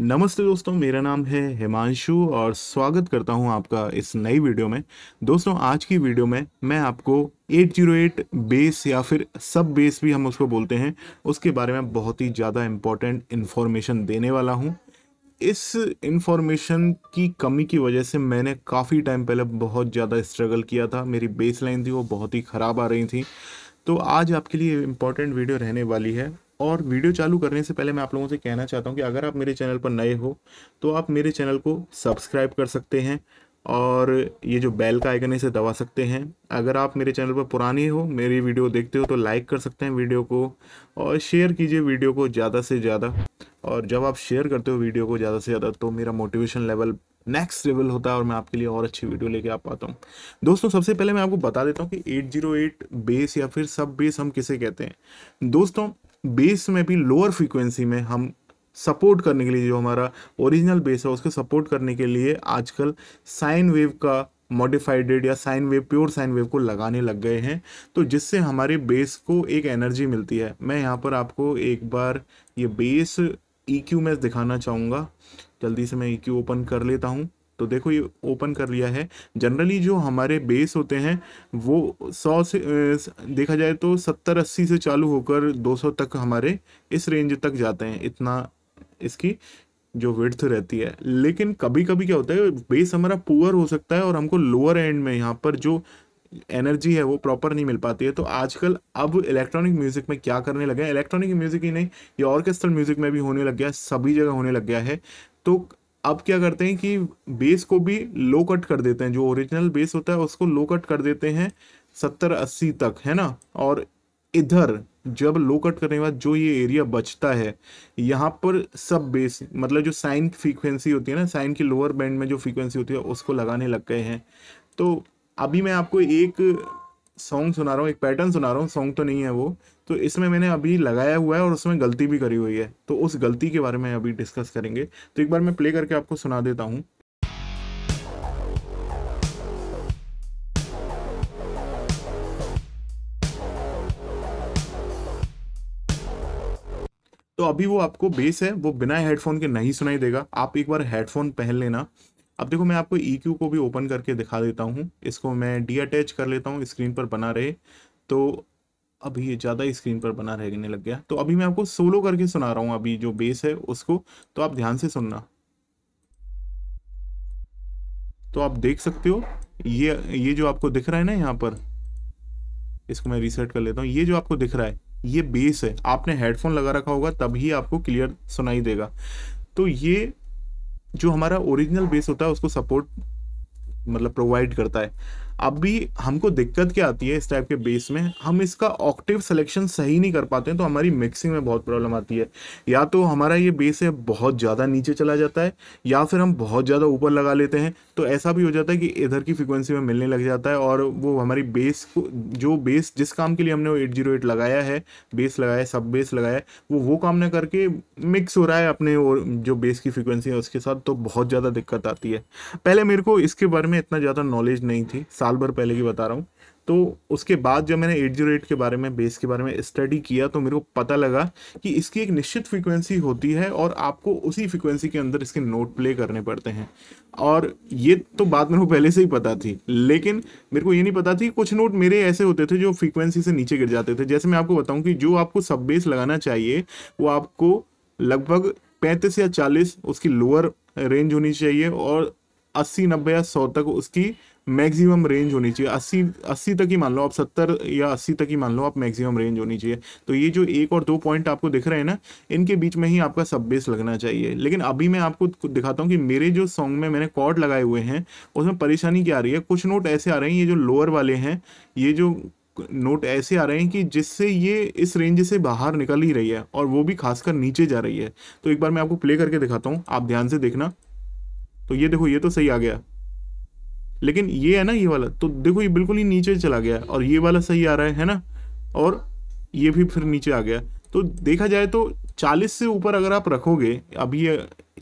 नमस्ते दोस्तों मेरा नाम है हिमांशु और स्वागत करता हूं आपका इस नई वीडियो में दोस्तों आज की वीडियो में मैं आपको 808 बेस या फिर सब बेस भी हम उसको बोलते हैं उसके बारे में बहुत ही ज़्यादा इम्पोर्टेंट इन्फॉर्मेशन देने वाला हूं इस इन्फॉर्मेशन की कमी की वजह से मैंने काफ़ी टाइम पहले बहुत ज़्यादा स्ट्रगल किया था मेरी बेस लाइन थी वो बहुत ही ख़राब आ रही थी तो आज आपके लिए इम्पोर्टेंट वीडियो रहने वाली है और वीडियो चालू करने से पहले मैं आप लोगों से कहना चाहता हूँ कि अगर आप मेरे चैनल पर नए हो तो आप मेरे चैनल को सब्सक्राइब कर सकते हैं और ये जो बेल का आइकन है इसे दबा सकते हैं अगर आप मेरे चैनल पर पुरानी हो मेरी वीडियो देखते हो तो लाइक कर सकते हैं वीडियो को और शेयर कीजिए वीडियो को ज़्यादा से ज़्यादा और जब आप शेयर करते हो वीडियो को ज़्यादा से ज़्यादा तो मेरा मोटिवेशन लेवल नेक्स्ट लेवल होता है और मैं आपके लिए और अच्छी वीडियो लेके आ पाता हूँ दोस्तों सबसे पहले मैं आपको बता देता हूँ कि 808 बेस या फिर सब बेस हम किसे कहते हैं दोस्तों बेस में भी लोअर फ्रीक्वेंसी में हम सपोर्ट करने के लिए जो हमारा ओरिजिनल बेस है उसको सपोर्ट करने के लिए आजकल साइन वेव का मॉडिफाइडेड या sine wave pure sine wave को लगाने लग गए हैं तो जिससे हमारे बेस को एक एनर्जी मिलती है मैं यहाँ पर आपको एक बार ये बेस ई में दिखाना चाहूँगा जल्दी से मैं ई e ओपन कर लेता हूँ तो देखो ये ओपन कर लिया है जनरली जो हमारे बेस होते हैं वो सौ से देखा जाए तो सत्तर अस्सी से चालू होकर दो सौ तक हमारे इस रेंज तक जाते हैं इतना इसकी जो विर्थ रहती है लेकिन कभी कभी क्या होता है बेस हमारा पुअर हो सकता है और हमको लोअर एंड में यहाँ पर जो एनर्जी है वो प्रॉपर नहीं मिल पाती है तो आजकल अब इलेक्ट्रॉनिक म्यूज़िक में क्या करने लगे हैं इलेक्ट्रॉनिक म्यूज़िक ही नहीं या ऑर्केस्ट्रल म्यूज़िक में भी होने लग गया सभी जगह होने लग गया है तो अब क्या करते हैं कि बेस को भी लो कट कर देते हैं जो ओरिजिनल बेस होता है उसको लो कट कर देते हैं सत्तर अस्सी तक है ना और इधर जब लो कट करने के बाद जो ये एरिया बचता है यहाँ पर सब बेस मतलब जो साइन फ्रीक्वेंसी होती है ना साइन की लोअर बैंड में जो फ्रीक्वेंसी होती है उसको लगाने लग गए हैं तो अभी मैं आपको एक सॉन्ग सुना रहा हूँ एक पैटर्न सुना रहा हूँ सॉन्ग तो नहीं है वो तो इसमें मैंने अभी लगाया हुआ है और उसमें गलती भी करी हुई है तो उस गलती के बारे में अभी डिस्कस करेंगे तो एक बार मैं प्ले करके आपको सुना देता हूँ तो अभी वो आपको बेस है वो बिना हेडफोन के नहीं सुनाई देगा आप एक बार हेडफोन पहन लेना अब देखो मैं आपको ई e को भी ओपन करके दिखा देता हूँ इसको मैं डी अटैच कर लेता हूँ स्क्रीन पर बना रहे तो अभी ये ज़्यादा स्क्रीन पर बना रहने लग गया तो अभी मैं आपको सोलो करके सुना रहा हूँ अभी जो बेस है उसको तो आप ध्यान से सुनना तो आप देख सकते हो ये ये जो आपको दिख रहा है ना यहाँ पर इसको मैं रिसेट कर लेता हूँ ये जो आपको दिख रहा है ये बेस है आपने हेडफोन लगा रखा होगा तभी आपको क्लियर सुनाई देगा तो ये जो हमारा ओरिजिनल बेस होता है उसको सपोर्ट मतलब प्रोवाइड करता है अब भी हमको दिक्कत क्या आती है इस टाइप के बेस में हम इसका ऑक्टिव सिलेक्शन सही नहीं कर पाते हैं तो हमारी मिक्सिंग में बहुत प्रॉब्लम आती है या तो हमारा ये बेस है बहुत ज़्यादा नीचे चला जाता है या फिर हम बहुत ज़्यादा ऊपर लगा लेते हैं तो ऐसा भी हो जाता है कि इधर की फ्रिक्वेंसी में मिलने लग जाता है और वो हमारी बेस को जो बेस जिस काम के लिए हमने वो एट जीरो एट लगाया है बेस लगाया सब बेस लगाया वो वो काम ना करके मिक्स हो रहा है अपने और जो बेस की फ्रिक्वेंसी है उसके साथ तो बहुत ज़्यादा दिक्कत आती है पहले मेरे को इसके बारे में में इतना ज़्यादा नॉलेज नहीं थी साल भर पहले की बता रहा हूँ तो उसके बाद जब मैंने एट जीरो एट के बारे में बेस के बारे में स्टडी किया तो मेरे को पता लगा कि इसकी एक निश्चित फ्रीक्वेंसी होती है और आपको उसी फ्रीक्वेंसी के अंदर इसके नोट प्ले करने पड़ते हैं और ये तो बात मेरे को पहले से ही पता थी लेकिन मेरे को ये नहीं पता थी कुछ नोट मेरे ऐसे होते थे जो फ्रीक्वेंसी से नीचे गिर जाते थे जैसे मैं आपको बताऊँ कि जो आपको सब बेस लगाना चाहिए वो आपको लगभग पैंतीस या चालीस उसकी लोअर रेंज होनी चाहिए और अस्सी नब्बे या सौ तक उसकी मैक्सिमम रेंज होनी चाहिए अस्सी अस्सी तक ही मान लो आप सत्तर या अस्सी तक ही मान लो आप मैक्सिमम रेंज होनी चाहिए तो ये जो एक और दो पॉइंट आपको दिख रहे हैं ना इनके बीच में ही आपका सब बेस लगना चाहिए लेकिन अभी मैं आपको दिखाता हूँ कि मेरे जो सॉन्ग में मैंने कॉर्ड लगाए हुए हैं उसमें परेशानी क्या आ रही है कुछ नोट ऐसे आ रहे हैं ये जो लोअर वाले हैं ये जो नोट ऐसे आ रहे हैं कि जिससे ये इस रेंज से बाहर निकल ही रही है और वो भी खासकर नीचे जा रही है तो एक बार मैं आपको प्ले करके दिखाता हूँ आप ध्यान से देखना तो ये देखो ये तो सही आ गया लेकिन ये है ना ये वाला तो देखो ये बिल्कुल ही नीचे चला गया और ये वाला सही आ रहा है है ना और ये भी फिर नीचे आ गया तो देखा जाए तो 40 से ऊपर अगर आप रखोगे अभी ये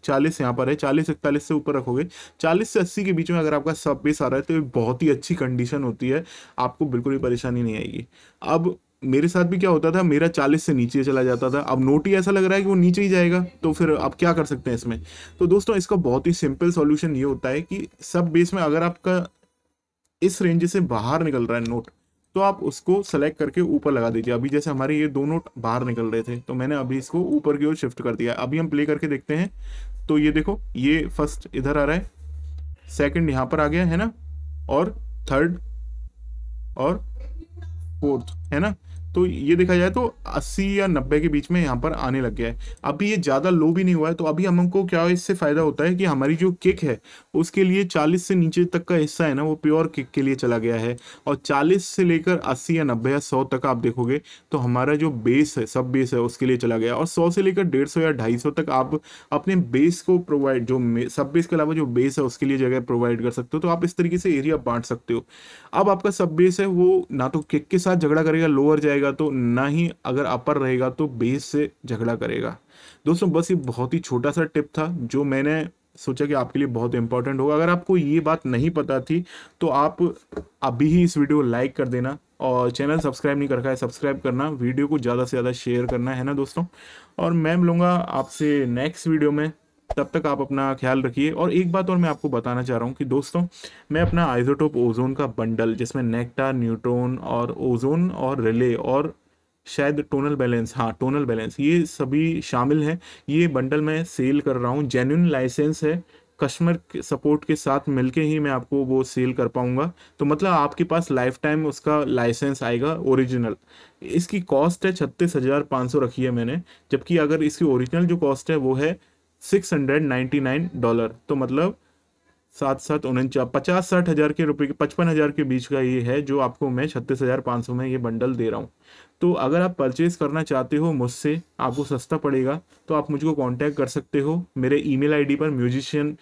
40 यहाँ पर है 40 इकतालीस से ऊपर रखोगे 40 से 80 के बीच में अगर आपका सब बेस आ रहा है तो ये बहुत ही अच्छी कंडीशन होती है आपको बिल्कुल भी परेशानी नहीं आएगी अब मेरे साथ भी क्या होता था मेरा चालीस से नीचे चला जाता था अब नोट ही ऐसा लग रहा है कि वो नीचे ही जाएगा तो फिर आप क्या कर सकते हैं इसमें तो दोस्तों इसका बहुत ही सिंपल सॉल्यूशन ये होता है कि सब बेस में अगर आपका इस रेंज से बाहर निकल रहा है नोट तो आप उसको सेलेक्ट करके ऊपर लगा दीजिए अभी जैसे हमारे ये दो नोट बाहर निकल रहे थे तो मैंने अभी इसको ऊपर की ओर शिफ्ट कर दिया अभी हम प्ले करके देखते हैं तो ये देखो ये फर्स्ट इधर आ रहा है सेकंड यहाँ पर आ गया है ना और थर्ड और फोर्थ है ना तो ये देखा जाए तो 80 या 90 के बीच में यहाँ पर आने लग गया है अभी ये ज़्यादा लो भी नहीं हुआ है तो अभी हमको क्या इससे फ़ायदा होता है कि हमारी जो किक है उसके लिए 40 से नीचे तक का हिस्सा है ना वो प्योर किक के लिए चला गया है और 40 से लेकर 80 या 90 या 100 तक आप देखोगे तो हमारा जो बेस है सब बेस है उसके लिए चला गया और सौ से लेकर डेढ़ या ढाई तक आप अपने बेस को प्रोवाइड जो सब बेस के अलावा जो बेस है उसके लिए जगह प्रोवाइड कर सकते हो तो आप इस तरीके से एरिया बांट सकते हो अब आपका सब बेस है वो ना तो किक के साथ झगड़ा करेगा लोअर जाएगा रहेगा तो ना ही अगर अपर रहेगा तो बेस से झगड़ा करेगा दोस्तों बस ये बहुत ही छोटा सा टिप था जो मैंने सोचा कि आपके लिए बहुत इंपॉर्टेंट होगा अगर आपको ये बात नहीं पता थी तो आप अभी ही इस वीडियो को लाइक कर देना और चैनल सब्सक्राइब नहीं कर रखा है सब्सक्राइब करना वीडियो को ज़्यादा से ज़्यादा शेयर करना है ना दोस्तों और मैं मिलूँगा आपसे नेक्स्ट वीडियो में तब तक आप अपना ख्याल रखिए और एक बात और मैं आपको बताना चाह रहा हूँ कि दोस्तों मैं अपना आइजोटोप ओजोन का बंडल जिसमें नेक्टा न्यूट्रॉन और ओजोन और रिले और शायद टोनल बैलेंस हाँ टोनल बैलेंस ये सभी शामिल हैं ये बंडल मैं सेल कर रहा हूँ जेन्यून लाइसेंस है कस्टमर सपोर्ट के साथ मिलके ही मैं आपको वो सेल कर पाऊंगा तो मतलब आपके पास लाइफ टाइम उसका लाइसेंस आएगा ओरिजिनल इसकी कॉस्ट है छत्तीस हज़ार पाँच सौ रखी है मैंने जबकि अगर इसकी ओरिजिनल जो कॉस्ट है वो है six hundred ninety nine dollar तो मतलब सात सात उनचास पचास साठ हज़ार के रुपये पचपन हज़ार के बीच का ये है जो आपको मैं छत्तीस हज़ार पाँच सौ में ये बंडल दे रहा हूँ तो अगर आप परचेज़ करना चाहते हो मुझसे आपको सस्ता पड़ेगा तो आप मुझको कांटेक्ट कर सकते हो मेरे ईमेल आईडी पर musician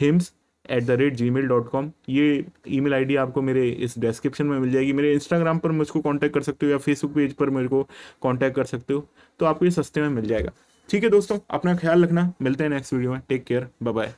hymns at the rate Gmail dot com ये ई मेल आई डी आपको मेरे इस डिस्क्रिप्शन में मिल जाएगी मेरे इंस्टाग्राम पर मुझको कॉन्टैक्ट कर सकते हो या फेसबुक पेज पर मेरे को कॉन्टैक्ट कर सकते हो तो आपको ये सस्ते में मिल जाएगा ठीक है दोस्तों अपना ख्याल रखना मिलते हैं नेक्स्ट वीडियो में टेक केयर बाय